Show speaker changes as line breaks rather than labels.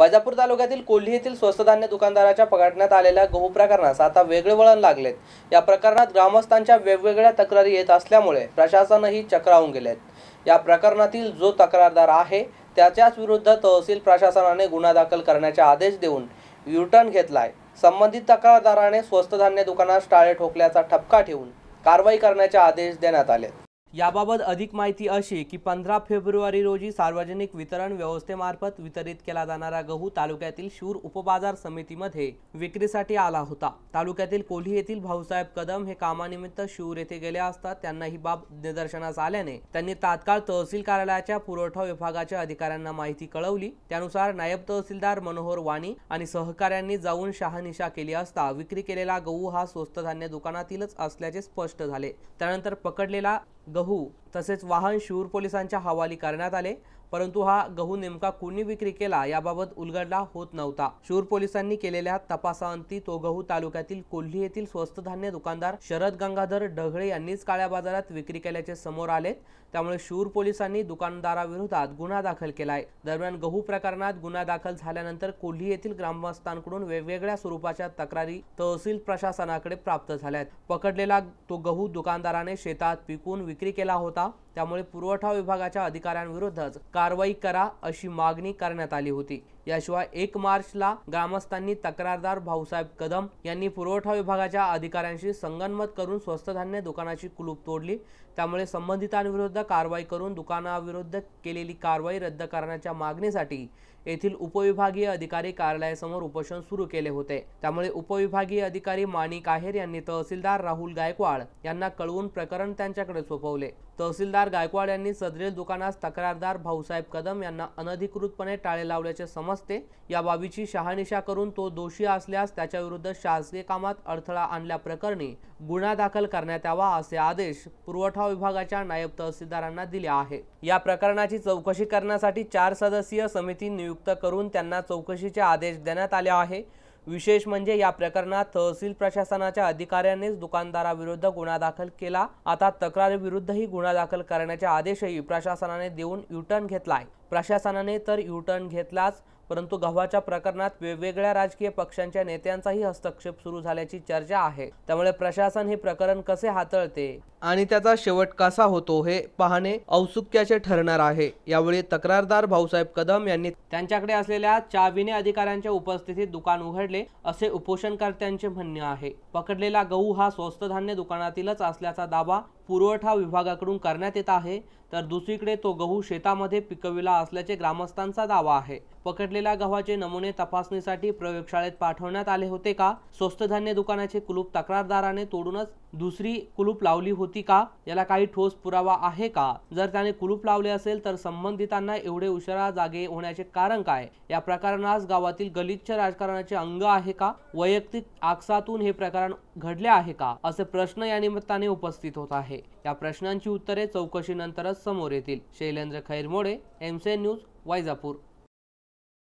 वैजापूर तालुक्यातील कोल्ही येथील स्वस्त धान्य दुकानदाराच्या पकडण्यात आलेल्या गहू प्रकरणास आता वेगळे वळण लागलेत या प्रकरणात ग्रामस्थांच्या वेगवेगळ्या तक्रारी येत असल्यामुळे प्रशासनही चक्रावून गेलेत या प्रकरणातील जो तक्रारदार आहे त्याच्याच विरुद्ध तहसील प्रशासनाने गुन्हा दाखल करण्याचे आदेश देऊन युटर्न घेतलाय संबंधित तक्रारदाराने स्वस्त धान्य दुकानास टाळे ठोकल्याचा ठपका ठेवून कारवाई करण्याचे आदेश देण्यात आले याबाबत अधिक माहिती अशी की पंधरा फेब्रुवारी रोजी सार्वजनिक वितरण व्यवस्थेमार्फत वितरित केला जाणारा गहू तालुक्यातील शूर उपबाजार समितीमध्ये विक्रीसाठी आला होता तालुक्यातील कोल्ही येथील भाऊसाहेब कदम हे कामानिमित्त शूर येथे गेले असता त्यांना ही बाब निदर्शनास आल्याने त्यांनी तात्काळ तहसील कार्यालयाच्या पुरवठा विभागाच्या अधिकाऱ्यांना माहिती कळवली त्यानुसार नायब तहसीलदार मनोहर वाणी आणि सहकाऱ्यांनी जाऊन शहानिशा केली असता विक्री केलेला गहू हा स्वस्त धान्य दुकानातीलच असल्याचे स्पष्ट झाले त्यानंतर पकडलेला गहू तसेच वाहन शूर पोलिसांच्या हवाली करण्यात आले परंतु हा गहू नेमका कोणी विक्री केला याबाबत उलगडला होत नव्हता शूर पोलिसांनी केलेल्या तपासाअंती तो गहू तालुक्यातील कोल्ही येथील स्वस्त धान्य दुकानदार शरद गंगाधर ढगळे यांनीच काळ्या बाजारात विक्री केल्याचे समोर आले त्यामुळे शूर पोलिसांनी दुकानदाराविरोधात गुन्हा दाखल केलाय दरम्यान गहू प्रकरणात गुन्हा दाखल झाल्यानंतर कोल्ही येथील ग्रामस्थांकडून वेगवेगळ्या स्वरूपाच्या तक्रारी तहसील प्रशासनाकडे प्राप्त झाल्यात पकडलेला तो गहू दुकानदाराने शेतात पिकून विक्री केला होता त्यामुळे पुरवठा विभागाच्या अधिकाऱ्यांविरोधात कारवाई करा अशी मागणी करण्यात आली होती याशिवाय एक मार्चला ग्रामस्थांनी तक्रारदार भाऊसाहेब कदम यांनी पुरवठा विभागाच्या अधिकाऱ्यांशी संगनमत करून स्वस्त धान्य दुकानाची कुलूप तोडली त्यामुळे संबंधितांविरुद्ध कारवाई करून दुकानाविरुद्ध केलेली कारवाई रद्द करण्याच्या मागणीसाठी येथील उपविभागीय अधिकारी कार्यालयासमोर उपोषण सुरू केले होते त्यामुळे उपविभागीय अधिकारी माणिक आहेर यांनी तहसीलदार राहुल गायकवाड यांना कळवून प्रकरण त्यांच्याकडे सोपवले तहसीलदार गायकवाड यांनी सदरील दुकानास तक्रारदार भाऊसाहेब कदम यांना अनधिकृतपणे टाळे लावल्याचे समज समजते या बाबीची शहानिशा करून तो दोषी असल्यास विरुद्ध शासकीय कामात अडथळा आणल्याप्रकरणी गुन्हा दाखल करण्यात यावा असे आदेश पुरवठा विभागाच्या नायब तहसीलदारांना दिले आहे या प्रकरणाची चौकशी करण्यासाठी चार सदस्यीय समिती नियुक्त करून त्यांना चौकशीचे आदेश देण्यात आले आहे विशेष म्हणजे या प्रकरणात तहसील प्रशासनाच्या अधिकाऱ्यांनीच दुकानदाराविरुद्ध गुन्हा दाखल केला आता तक्रारीविरुद्धही गुन्हा दाखल करण्याचे आदेशही प्रशासनाने देऊन युटर्न घेतलाय प्रशासनाने तर युटर्न घेतलाच परंतु गव्हाच्या प्रकरणात वेगवेगळ्या राजकीय पक्षांच्या नेत्यांचाही हस्तक्षेप सुरू झाल्याची चर्चा आहे त्यामुळे प्रशासन हे प्रकरण कसे हाताळते आणि त्याचा शेवट कसा होतो हे पाहणे औत्सुक्याचे ठरणार आहे यावेळी तक्रारदार भाऊसाहेब कदम यांनी त्यांच्याकडे असलेल्या चाविने अधिकाऱ्यांच्या उपस्थितीत दुकान उघडले असे उपोषणकर्त्यांचे म्हणणे आहे पकडलेला गहू हा स्वस्त धान्य दुकानातीलच असल्याचा दावा पुरवठा विभागाकडून करण्यात येत आहे तर दुसरीकडे तो गहू शेतामध्ये पिकविला असल्याचे ग्रामस्थांचा दावा आहे पकडले उरलेल्या गव्हाचे नमुने तपासणीसाठी प्रयोगशाळेत पाठवण्यात आले होते का स्वस्त धान्य दुकानाचे कुलूप तक्रारदाराने तोडूनच दुसरी कुलूप लावली होती का याला काही ठोस पुरावा आहे का जर त्याने कुलूप लावले असेल तर संबंधितांना एवढे उशिरा जागे होण्याचे कारण काय या प्रकरणास गावातील गलिच्छ राजकारणाचे अंग आहे का वैयक्तिक आकसातून हे प्रकरण घडले आहे का असे प्रश्न या निमित्ताने उपस्थित होत आहे या प्रश्नांची उत्तरे चौकशीनंतरच समोर येतील शैलेंद्र खैरमोडे एमसीएन न्यूज वायजापूर